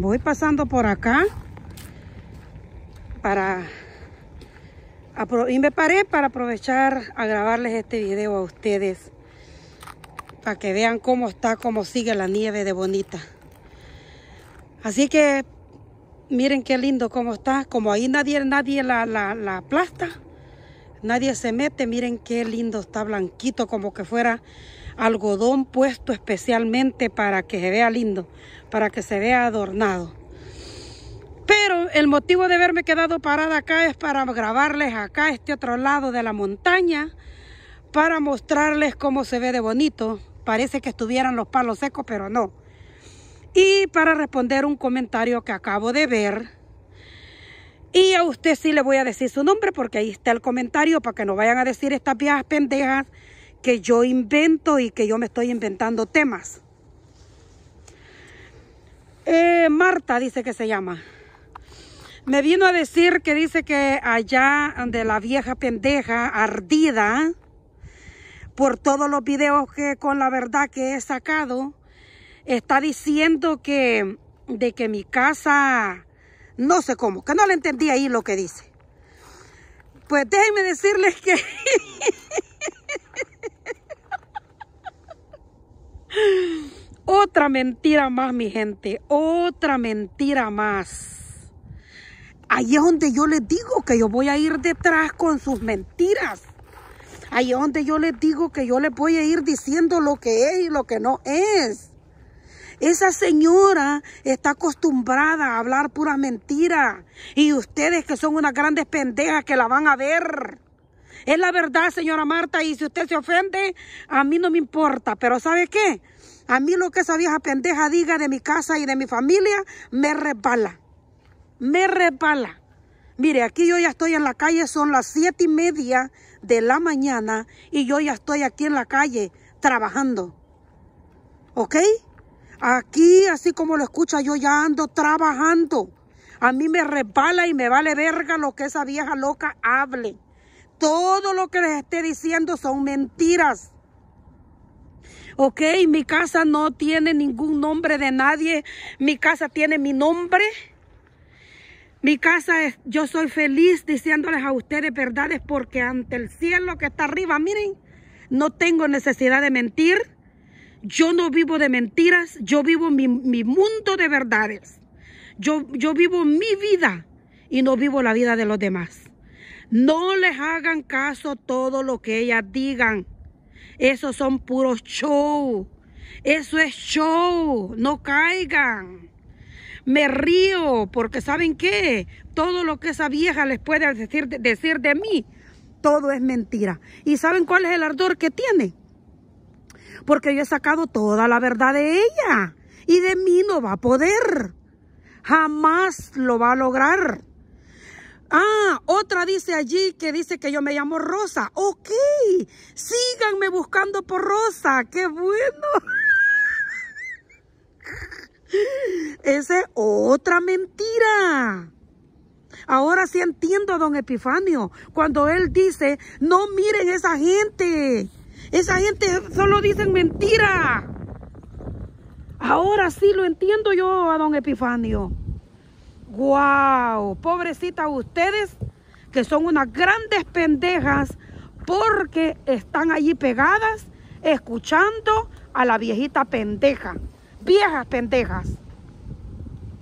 voy pasando por acá para y me paré para aprovechar a grabarles este video a ustedes para que vean cómo está, cómo sigue la nieve de bonita. Así que miren qué lindo cómo está. Como ahí nadie, nadie la, la, la aplasta, nadie se mete. Miren qué lindo está blanquito, como que fuera algodón puesto especialmente para que se vea lindo, para que se vea adornado. Pero el motivo de haberme quedado parada acá es para grabarles acá este otro lado de la montaña, para mostrarles cómo se ve de bonito. Parece que estuvieran los palos secos, pero no. Y para responder un comentario que acabo de ver. Y a usted sí le voy a decir su nombre porque ahí está el comentario para que no vayan a decir estas viejas pendejas que yo invento y que yo me estoy inventando temas. Eh, Marta dice que se llama. Me vino a decir que dice que allá de la vieja pendeja ardida por todos los videos que con la verdad que he sacado está diciendo que de que mi casa no sé cómo, que no le entendí ahí lo que dice. Pues déjenme decirles que Otra mentira más, mi gente. Otra mentira más. Ahí es donde yo les digo que yo voy a ir detrás con sus mentiras. Ahí es donde yo les digo que yo les voy a ir diciendo lo que es y lo que no es. Esa señora está acostumbrada a hablar pura mentira. Y ustedes que son unas grandes pendejas que la van a ver. Es la verdad, señora Marta. Y si usted se ofende, a mí no me importa. Pero ¿sabe qué? A mí lo que esa vieja pendeja diga de mi casa y de mi familia me repala. Me repala. Mire, aquí yo ya estoy en la calle, son las siete y media de la mañana y yo ya estoy aquí en la calle trabajando. ¿Ok? Aquí, así como lo escucha, yo ya ando trabajando. A mí me repala y me vale verga lo que esa vieja loca hable. Todo lo que les esté diciendo son mentiras. Ok, mi casa no tiene ningún nombre de nadie. Mi casa tiene mi nombre. Mi casa es, yo soy feliz diciéndoles a ustedes verdades porque ante el cielo que está arriba, miren, no tengo necesidad de mentir. Yo no vivo de mentiras, yo vivo mi, mundo de verdades. Yo, yo vivo mi vida y no vivo la vida de los demás. No les hagan caso todo lo que ellas digan. Esos son puros show. Eso es show. No caigan. Me río porque ¿saben qué? Todo lo que esa vieja les puede decir, decir de mí, todo es mentira. ¿Y saben cuál es el ardor que tiene? Porque yo he sacado toda la verdad de ella. Y de mí no va a poder. Jamás lo va a lograr. Ah, otra dice allí que dice que yo me llamo Rosa. Ok, síganme buscando por Rosa. ¡Qué bueno! Esa es otra mentira. Ahora sí entiendo a don Epifanio cuando él dice, no miren esa gente. Esa gente solo dicen mentira. Ahora sí lo entiendo yo a don Epifanio. ¡Wow! Pobrecitas ustedes que son unas grandes pendejas porque están allí pegadas escuchando a la viejita pendeja. Viejas pendejas.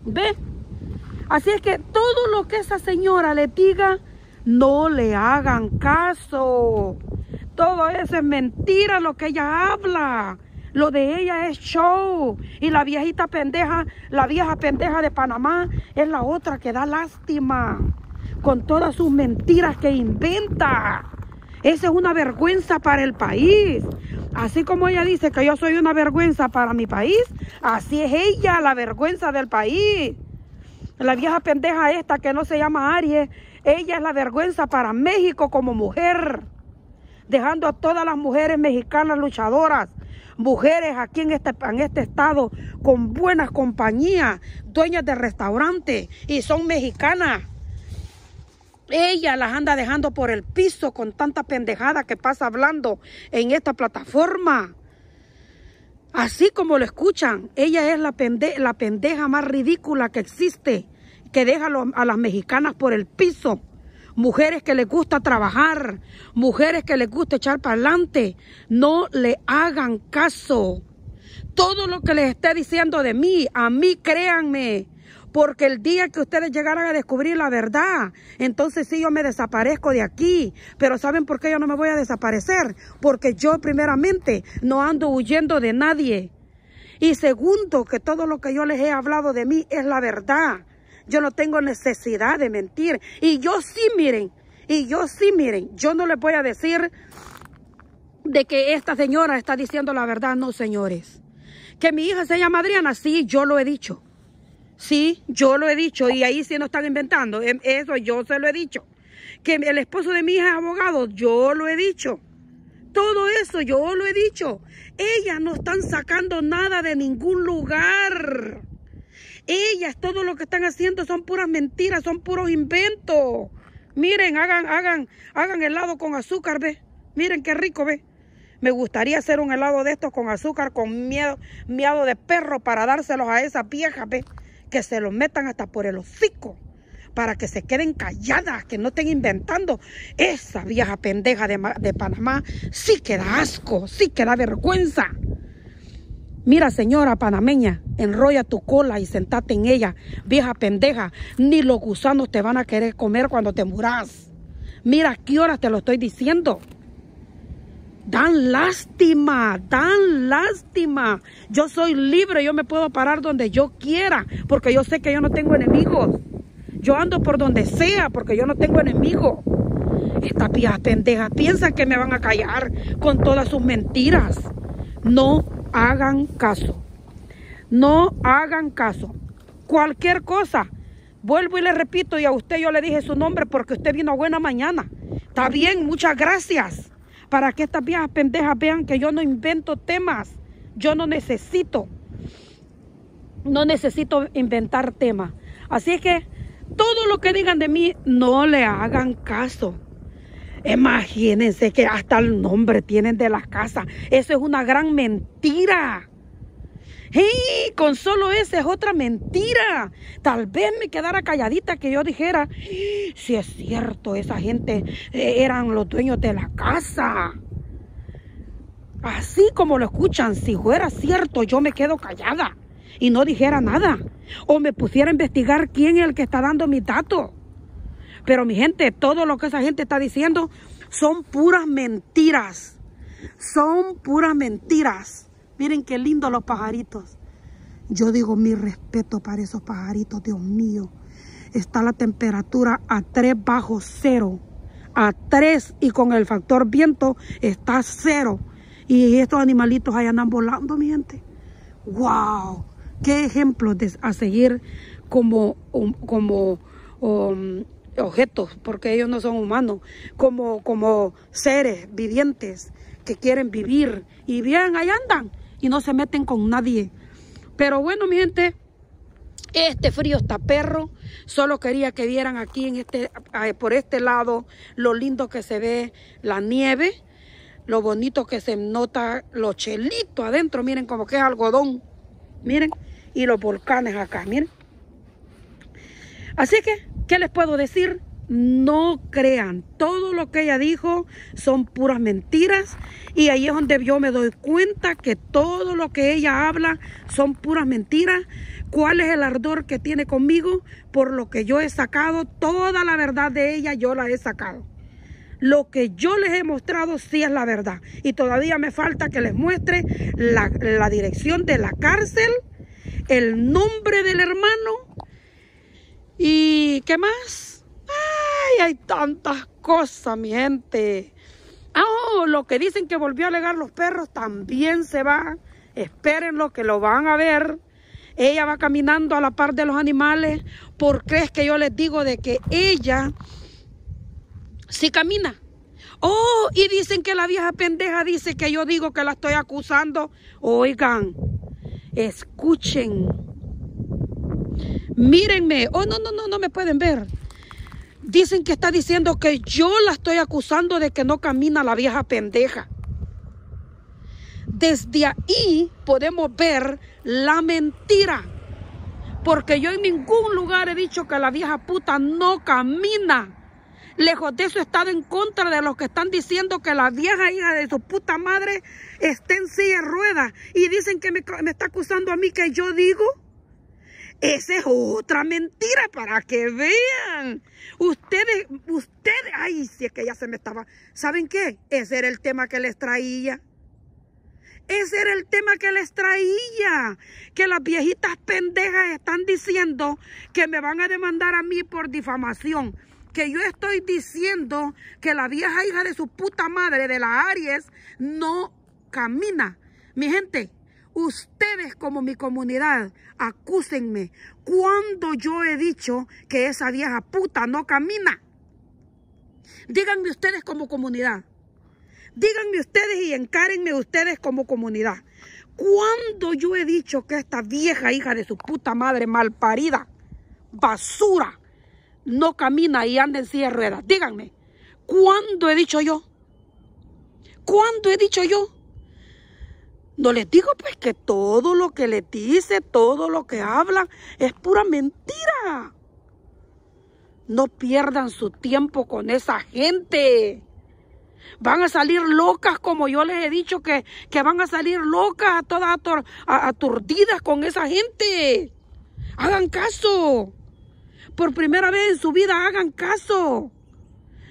¿Ves? Así es que todo lo que esa señora le diga, no le hagan caso. Todo eso es mentira lo que ella habla. Lo de ella es show. Y la viejita pendeja, la vieja pendeja de Panamá es la otra que da lástima con todas sus mentiras que inventa. Esa es una vergüenza para el país. Así como ella dice que yo soy una vergüenza para mi país, así es ella la vergüenza del país. La vieja pendeja esta que no se llama Aries, ella es la vergüenza para México como mujer, dejando a todas las mujeres mexicanas luchadoras mujeres aquí en este, en este estado con buenas compañías, dueñas de restaurantes y son mexicanas. Ella las anda dejando por el piso con tanta pendejada que pasa hablando en esta plataforma. Así como lo escuchan, ella es la pendeja más ridícula que existe, que deja a las mexicanas por el piso mujeres que les gusta trabajar, mujeres que les gusta echar para adelante, no le hagan caso. Todo lo que les esté diciendo de mí, a mí créanme, porque el día que ustedes llegaran a descubrir la verdad, entonces sí yo me desaparezco de aquí. Pero ¿saben por qué yo no me voy a desaparecer? Porque yo primeramente no ando huyendo de nadie. Y segundo, que todo lo que yo les he hablado de mí es la verdad. Yo no tengo necesidad de mentir. Y yo sí, miren, y yo sí, miren, yo no le voy a decir de que esta señora está diciendo la verdad. No, señores. Que mi hija se llama Adriana, sí, yo lo he dicho. Sí, yo lo he dicho y ahí sí no están inventando. Em, eso yo se lo he dicho. Que el esposo de mi hija es abogado, yo lo he dicho. Todo eso yo lo he dicho. Ellas no están sacando nada de ningún lugar. Ellas, todo lo que están haciendo son puras mentiras, son puros inventos. Miren, hagan, hagan, hagan helado con azúcar, ve. Miren qué rico, ve. Me gustaría hacer un helado de estos con azúcar, con miedo, miado de perro para dárselos a esa vieja, ve. Que se los metan hasta por el hocico para que se queden calladas, que no estén inventando. Esa vieja pendeja de, de, Panamá sí que da asco, sí que da vergüenza. Mira, señora panameña, enrolla tu cola y sentate en ella, vieja pendeja. Ni los gusanos te van a querer comer cuando te muras. Mira, qué horas te lo estoy diciendo? Dan lástima, dan lástima. Yo soy libre, yo me puedo parar donde yo quiera, porque yo sé que yo no tengo enemigos. Yo ando por donde sea, porque yo no tengo enemigos. Estas viejas pendejas piensan que me van a callar con todas sus mentiras. No, hagan caso. No hagan caso. Cualquier cosa. Vuelvo y le repito, y a usted yo le dije su nombre porque usted vino a buena mañana. Está bien, muchas gracias. Para que estas viejas pendejas vean que yo no invento temas. Yo no necesito. No necesito inventar temas. Así que todo lo que digan de mí, no le hagan caso. Imagínense que hasta el nombre tienen de las casas. Eso es una gran mentira. y Con solo esa es otra mentira. Tal vez me quedara calladita que yo dijera, si es cierto, esa gente eh, eran los dueños de la casa. Así como lo escuchan, si fuera cierto, yo me quedo callada y no dijera nada. O me pusiera a investigar quién es el que está dando mi datos. Pero mi gente, todo lo que esa gente está diciendo son puras mentiras. Son puras mentiras. Miren qué lindos los pajaritos. Yo digo mi respeto para esos pajaritos, Dios mío. Está la temperatura a 3 bajo cero. A 3 y con el factor viento está cero. Y estos animalitos ahí andan volando, mi gente. ¡Wow! Qué ejemplo a seguir como, um, como um, objetos, porque ellos no son humanos, como, como seres vivientes que quieren vivir y bien, ahí andan y no se meten con nadie. Pero bueno, mi gente, este frío está perro. Solo quería que vieran aquí en este, eh, por este lado lo lindo que se ve la nieve, lo bonito que se nota los chelitos adentro. Miren como que es algodón. Miren. Y los volcanes acá, miren. Así que ¿Qué les puedo decir? No crean, todo lo que ella dijo son puras mentiras y ahí es donde yo me doy cuenta que todo lo que ella habla son puras mentiras. ¿Cuál es el ardor que tiene conmigo? Por lo que yo he sacado, toda la verdad de ella yo la he sacado. Lo que yo les he mostrado sí es la verdad y todavía me falta que les muestre la, dirección de la cárcel, el nombre del hermano ¿Y qué más? ¡Ay, hay tantas cosas, mi gente! Ah, oh, lo que dicen que volvió a alegar los perros también se va. Espérenlo, que lo van a ver. Ella va caminando a la par de los animales. ¿Por qué es que yo les digo de que ella sí camina? Oh, y dicen que la vieja pendeja dice que yo digo que la estoy acusando. Oigan, escuchen mírenme, oh no, no, no, no me pueden ver. Dicen que está diciendo que yo la estoy acusando de que no camina la vieja pendeja. Desde ahí podemos ver la mentira. Porque yo en ningún lugar he dicho que la vieja puta no camina. Lejos de eso he estado en contra de los que están diciendo que la vieja hija de su puta madre está en silla de ruedas. Y dicen que me está acusando a mí que yo digo. Esa es otra mentira para que vean. Ustedes, ustedes, ay, si es que ya se me estaba. ¿Saben qué? Ese era el tema que les traía. Ese era el tema que les traía. Que las viejitas pendejas están diciendo que me van a demandar a mí por difamación. Que yo estoy diciendo que la vieja hija de su puta madre de la Aries no camina. Mi gente, ustedes como mi comunidad, acúsenme cuando yo he dicho que esa vieja puta no camina. Díganme ustedes como comunidad. Díganme ustedes y encárenme ustedes como comunidad. Cuando yo he dicho que esta vieja hija de su puta madre malparida, basura, no camina y anda en silla de ruedas? Díganme, ¿cuándo he dicho yo? ¿Cuándo he dicho yo? No les digo pues que todo lo que les dice, todo lo que hablan es pura mentira. No pierdan su tiempo con esa gente. Van a salir locas como yo les he dicho que, que van a salir locas, todas aturdidas con esa gente. Hagan caso. Por primera vez en su vida hagan caso.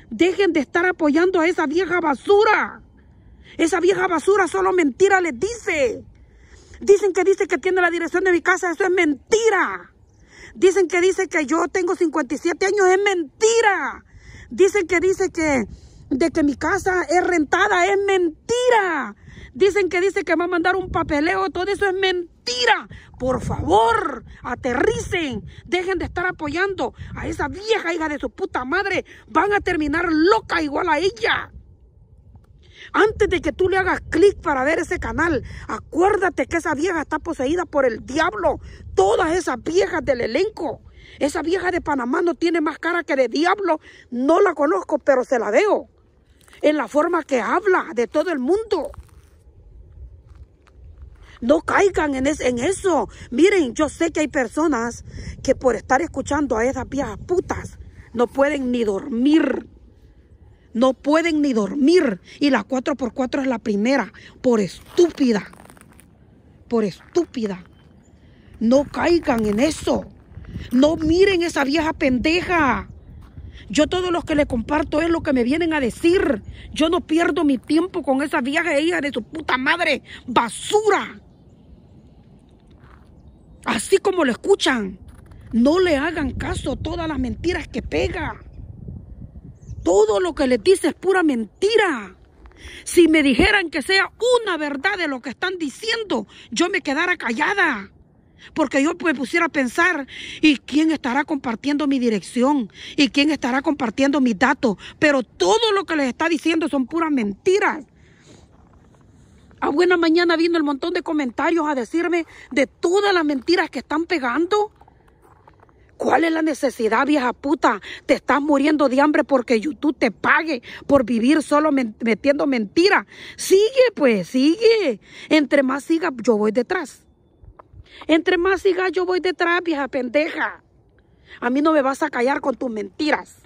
Dejen de estar apoyando a esa vieja basura. Esa vieja basura solo mentira les dice. Dicen que dice que tiene la dirección de mi casa. Eso es mentira. Dicen que dice que yo tengo 57 años. Es mentira. Dicen que dice que de que mi casa es rentada. Es mentira. Dicen que dice que va a mandar un papeleo. Todo eso es mentira. Por favor, aterricen. Dejen de estar apoyando a esa vieja hija de su puta madre. Van a terminar loca igual a ella. Antes de que tú le hagas clic para ver ese canal, acuérdate que esa vieja está poseída por el diablo. Todas esas viejas del elenco. Esa vieja de Panamá no tiene más cara que de diablo. No la conozco, pero se la veo. En la forma que habla de todo el mundo. No caigan en, eso. Miren, yo sé que hay personas que por estar escuchando a esas viejas putas no pueden ni dormir no pueden ni dormir. Y la 4x4 es la primera, por estúpida. Por estúpida. No caigan en eso. No miren esa vieja pendeja. Yo todo lo que le comparto es lo que me vienen a decir. Yo no pierdo mi tiempo con esa vieja hija de su puta madre. Basura. Así como lo escuchan. No le hagan caso a todas las mentiras que pega. Todo lo que les dice es pura mentira. Si me dijeran que sea una verdad de lo que están diciendo, yo me quedara callada. Porque yo me pusiera a pensar, ¿y quién estará compartiendo mi dirección? ¿Y quién estará compartiendo mis datos? Pero todo lo que les está diciendo son puras mentiras. A buena mañana vino el montón de comentarios a decirme de todas las mentiras que están pegando. ¿Cuál es la necesidad, vieja puta? Te estás muriendo de hambre porque YouTube te pague por vivir solo metiendo mentiras. Sigue, pues, sigue. Entre más siga, yo voy detrás. Entre más sigas, yo voy detrás, vieja pendeja. A mí no me vas a callar con tus mentiras.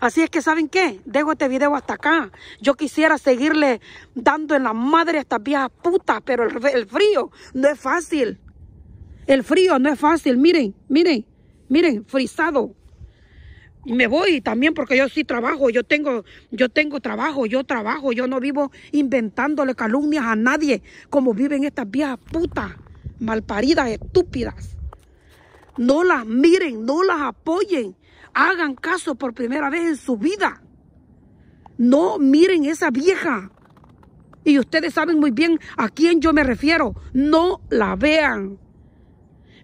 Así es que, ¿saben qué? Dejo este video hasta acá. Yo quisiera seguirle dando en la madre a estas viejas putas, pero el, el frío no es fácil. El frío no es fácil. Miren, miren. Miren, frisado. me voy también porque yo sí trabajo, yo tengo, yo tengo trabajo, yo trabajo, yo no vivo inventándole calumnias a nadie como viven estas viejas putas, malparidas, estúpidas. No las miren, no las apoyen, hagan caso por primera vez en su vida. No miren esa vieja. Y ustedes saben muy bien a quién yo me refiero. No la vean.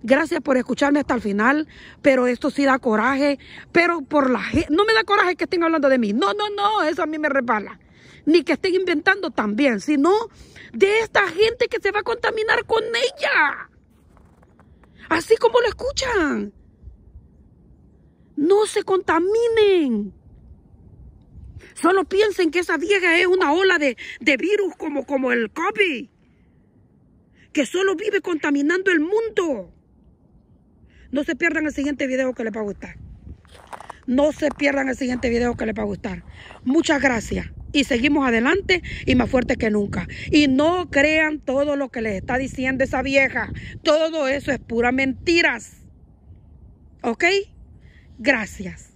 Gracias por escucharme hasta el final, pero esto sí da coraje, pero por la gente, no me da coraje que estén hablando de mí. No, no, no, eso a mí me repala. Ni que estén inventando también, sino de esta gente que se va a contaminar con ella. Así como lo escuchan. No se contaminen. Solo piensen que esa vieja es una ola de, virus como, como el COVID que solo vive contaminando el mundo. No se pierdan el siguiente video que les va a gustar. No se pierdan el siguiente video que les va a gustar. Muchas gracias. Y seguimos adelante y más fuerte que nunca. Y no crean todo lo que les está diciendo esa vieja. Todo eso es pura mentiras. ¿Ok? Gracias.